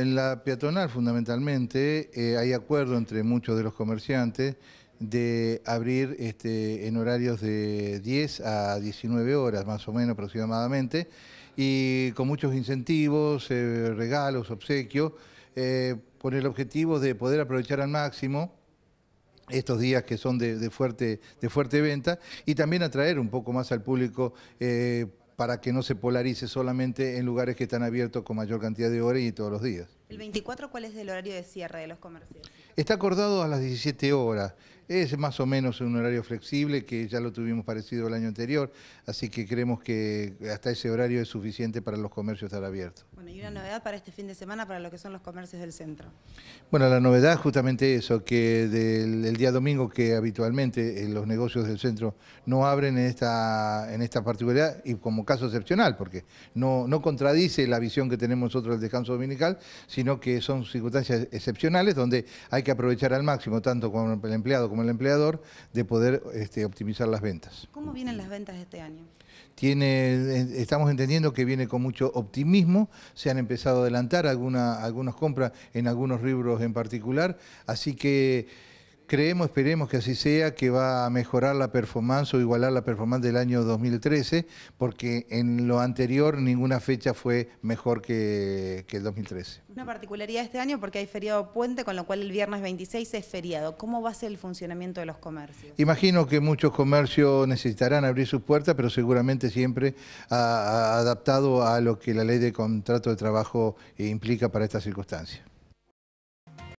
En la peatonal, fundamentalmente, eh, hay acuerdo entre muchos de los comerciantes de abrir este, en horarios de 10 a 19 horas, más o menos aproximadamente, y con muchos incentivos, eh, regalos, obsequios, eh, con el objetivo de poder aprovechar al máximo estos días que son de, fuerte, de fuerte venta y también atraer un poco más al público para que no se polarice solamente en lugares que están abiertos con mayor cantidad de horas y todos los días. ¿El 24 cuál es el horario de cierre de los comercios? Está acordado a las 17 horas. Es más o menos un horario flexible que ya lo tuvimos parecido el año anterior, así que creemos que hasta ese horario es suficiente para los comercios estar abiertos. Bueno, y una novedad para este fin de semana para lo que son los comercios del centro. Bueno, la novedad justamente eso, que del, el día domingo que habitualmente eh, los negocios del centro no abren en esta, en esta particularidad y como caso excepcional, porque no, no contradice la visión que tenemos nosotros del descanso dominical, sino que son circunstancias excepcionales donde hay que aprovechar al máximo tanto con el empleado como como el empleador de poder este, optimizar las ventas. ¿Cómo vienen las ventas este año? Tiene, eh, estamos entendiendo que viene con mucho optimismo, se han empezado a adelantar algunas compras en algunos libros en particular, así que creemos, esperemos que así sea, que va a mejorar la performance o igualar la performance del año 2013, porque en lo anterior ninguna fecha fue mejor que, el 2013. Una particularidad de este año porque hay feriado puente, con lo cual el viernes 26 es feriado. ¿Cómo va a ser el funcionamiento de los comercios? Imagino que muchos comercios necesitarán abrir sus puertas, pero seguramente siempre adaptado a lo que la ley de contrato de trabajo eh, implica para estas circunstancias.